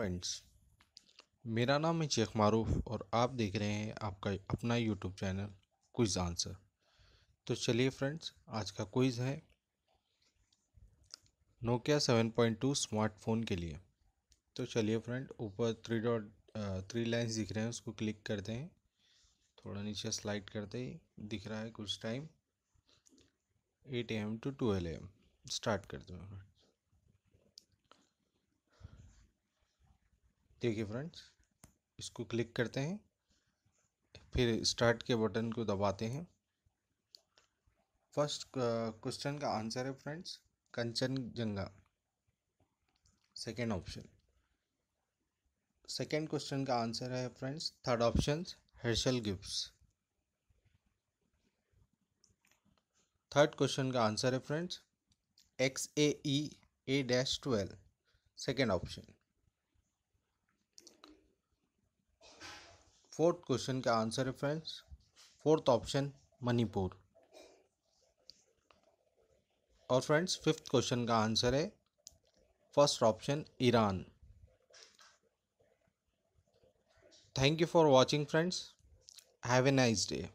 friends मेरा नाम है शेख मारूफ और आप देख रहे हैं आपका अपना यूट्यूब चैनल क्विज आंसर तो चलिए फ्रेंड्स आज का क्विज है Nokia seven point two smartphone के लिए तो चलिए फ्रेंड ऊपर थ्री डॉट थ्री लाइन्स दिख रहे हैं उसको क्लिक करते हैं थोड़ा नीचे स्लाइड करते ही दिख रहा है कुछ time eight AM to twelve AM start करते हैं देखिए फ्रेंड्स इसको क्लिक करते हैं फिर स्टार्ट के बटन को दबाते हैं फर्स्ट क्वेश्चन uh, का आंसर है friends Kanchenjunga second option second question का आंसर है friends third option Herschelle Gibbs third question का आंसर है friends X A E A dash twelve second option fourth question का आंसर है friends fourth option Manipur और friends fifth question का answer है first option Iran thank you for watching friends have a nice day